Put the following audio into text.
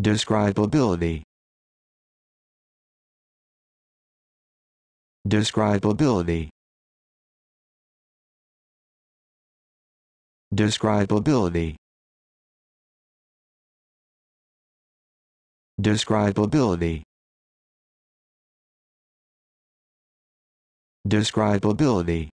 Describability Describability Describability Describability Describability